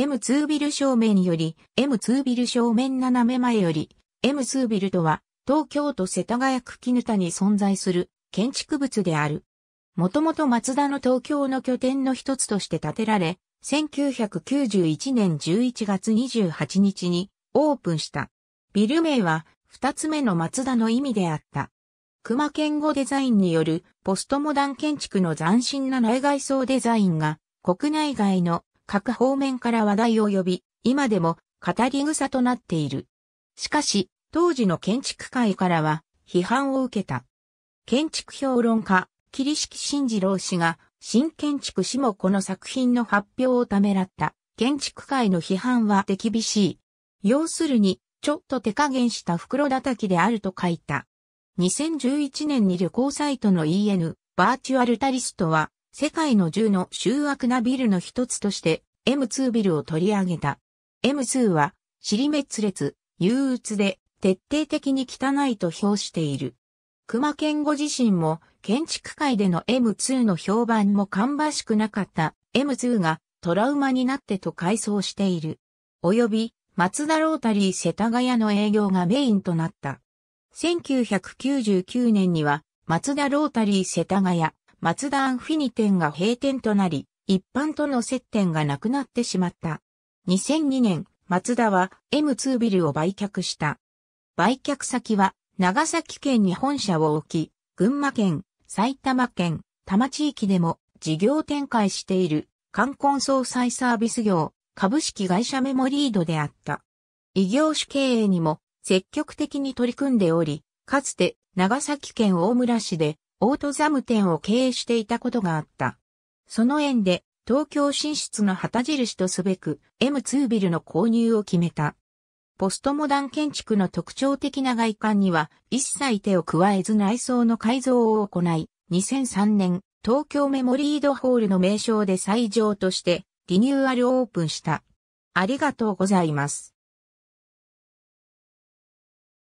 M2 ビル正面より、M2 ビル正面斜め前より、M2 ビルとは、東京都世田谷区絹田に存在する建築物である。もともと松田の東京の拠点の一つとして建てられ、1991年11月28日にオープンした。ビル名は二つ目の松田の意味であった。熊健吾デザインによるポストモダン建築の斬新な内外装デザインが国内外の各方面から話題を呼び、今でも語り草となっている。しかし、当時の建築界からは批判を受けた。建築評論家、桐敷慎二郎氏が、新建築士もこの作品の発表をためらった。建築界の批判は手厳しい。要するに、ちょっと手加減した袋叩きであると書いた。2011年に旅行サイトの EN、バーチュアルタリストは、世界の10の醜悪なビルの一つとして M2 ビルを取り上げた。M2 は尻滅裂、憂鬱で徹底的に汚いと評している。熊健吾自身も建築界での M2 の評判も芳しくなかった M2 がトラウマになってと回想している。及び松田ロータリー世田谷の営業がメインとなった。1999年には松田ロータリー世田谷、マツダアンフィニ店が閉店となり、一般との接点がなくなってしまった。2002年、マツダは M2 ビルを売却した。売却先は長崎県に本社を置き、群馬県、埼玉県、多摩地域でも事業展開している冠婚葬祭サービス業株式会社メモリードであった。異業種経営にも積極的に取り組んでおり、かつて長崎県大村市でオートザム店を経営していたことがあった。その縁で、東京進出の旗印とすべく、M2 ビルの購入を決めた。ポストモダン建築の特徴的な外観には一切手を加えず内装の改造を行い、2003年、東京メモリードホールの名称で最上としてリニューアルオープンした。ありがとうございます。